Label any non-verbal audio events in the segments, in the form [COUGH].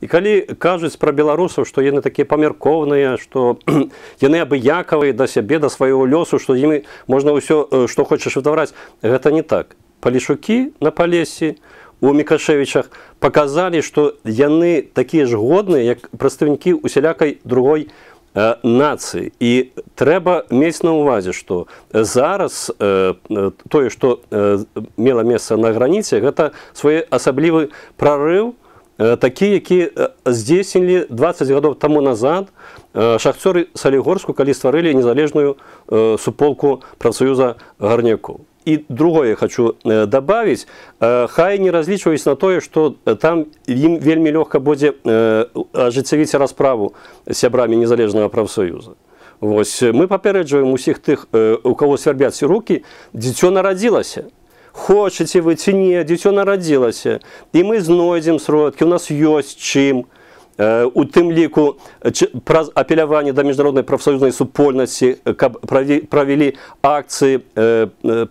І калі кажуць пра беларусаў, што яны такія памяркоўныя, што [CLEARS THROAT] яны абыякавыя да сябе да свайго лёсу, што імі можна ўсё э, што хочаш выдавраць, гэта не так. Палішукі на палесе у мікашевічах паказалі, што яны такія ж годныя, як прадстаўнікі усялякай другой, э, нацыі і трэба мець на ўвазе што зараз э, э тое што э, мела месца на граніце гэта свой асаблівы прарыў у Э, такие які здзейснілі 20 гадоў тому назад э, шахцёры салігорску калі стварылі незалежную э, суполку прафсоюза гарняку і другое хочу добавить хай не разлічваюсь на тое что там ім вельмі лёгка будзе ажыццявіць расправу сябрамі незалежного прафсоюза Вось мы папярэджваем усіх тых у кого свярбяць руки дзіцё нарадзілася хочаце вы ці не дзіцё нарадзілася і мы знойдзем сродкі у нас ёсць чым у у тым ліку праз апеляванне да міжнароднай прафсоюзнай супольнасці каб правялі акцыі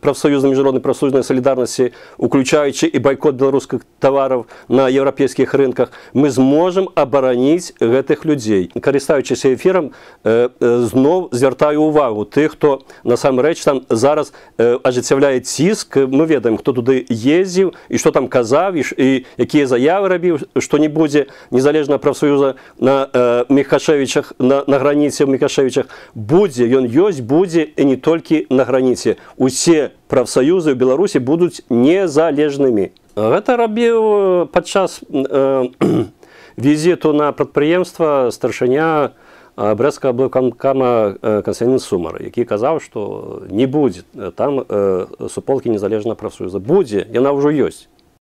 прафсоюзна міжнароднай прафсоюзнай салідарнасці уключаючы і байкот беларускіх тавараў на еўрапейскіх рынках мы зможам абараніць гэтых людзей карыстаючыся эфірам зноў звяртаю увагу тых хто насамрэч там зараз ажыццяўляе ціск мы ведаем хто туды ездзіў і што там казавіш і якія заявы рабіў што не будзе незалежна прафсоюз Еўросаюза на э, мехашевічах на, на граніцы ў мехашевічах будзе ён ёсць будзе і не толькі на граніце усе прафсаюзы ў беларусі будуць незалежнымі гэта рабіў э, падчас э, [CLEARS THROAT] візіту на прадпрыемства старшыня э, брэска блокамкама кансенін сумар які казаў што не будзе там э, суполкі незалежна прафсаюза будзе яна ўжо ёсць